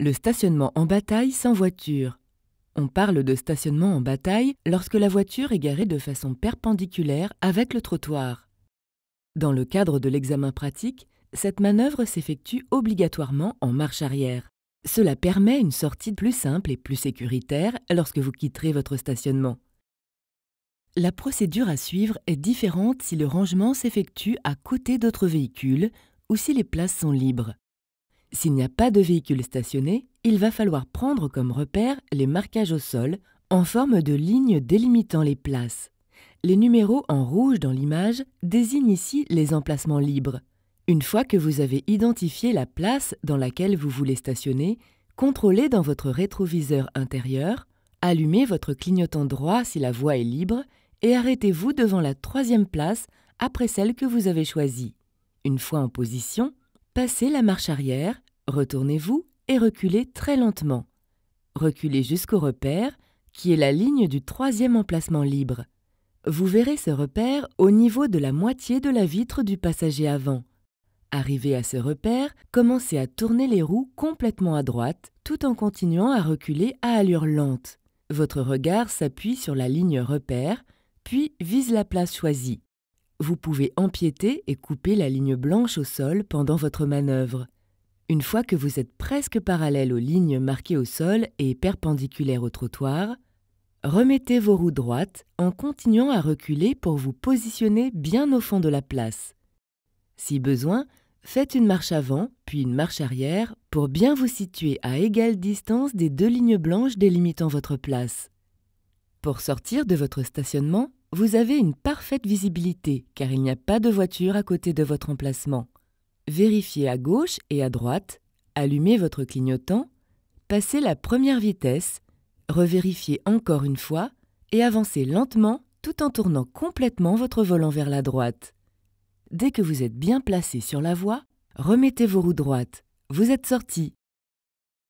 Le stationnement en bataille sans voiture. On parle de stationnement en bataille lorsque la voiture est garée de façon perpendiculaire avec le trottoir. Dans le cadre de l'examen pratique, cette manœuvre s'effectue obligatoirement en marche arrière. Cela permet une sortie plus simple et plus sécuritaire lorsque vous quitterez votre stationnement. La procédure à suivre est différente si le rangement s'effectue à côté d'autres véhicules ou si les places sont libres. S'il n'y a pas de véhicule stationné, il va falloir prendre comme repère les marquages au sol en forme de lignes délimitant les places. Les numéros en rouge dans l'image désignent ici les emplacements libres. Une fois que vous avez identifié la place dans laquelle vous voulez stationner, contrôlez dans votre rétroviseur intérieur, allumez votre clignotant droit si la voie est libre et arrêtez-vous devant la troisième place après celle que vous avez choisie. Une fois en position, passez la marche arrière Retournez-vous et reculez très lentement. Reculez jusqu'au repère, qui est la ligne du troisième emplacement libre. Vous verrez ce repère au niveau de la moitié de la vitre du passager avant. Arrivé à ce repère, commencez à tourner les roues complètement à droite tout en continuant à reculer à allure lente. Votre regard s'appuie sur la ligne repère, puis vise la place choisie. Vous pouvez empiéter et couper la ligne blanche au sol pendant votre manœuvre. Une fois que vous êtes presque parallèle aux lignes marquées au sol et perpendiculaires au trottoir, remettez vos roues droites en continuant à reculer pour vous positionner bien au fond de la place. Si besoin, faites une marche avant, puis une marche arrière pour bien vous situer à égale distance des deux lignes blanches délimitant votre place. Pour sortir de votre stationnement, vous avez une parfaite visibilité car il n'y a pas de voiture à côté de votre emplacement. Vérifiez à gauche et à droite, allumez votre clignotant, passez la première vitesse, revérifiez encore une fois et avancez lentement tout en tournant complètement votre volant vers la droite. Dès que vous êtes bien placé sur la voie, remettez vos roues droites. Vous êtes sorti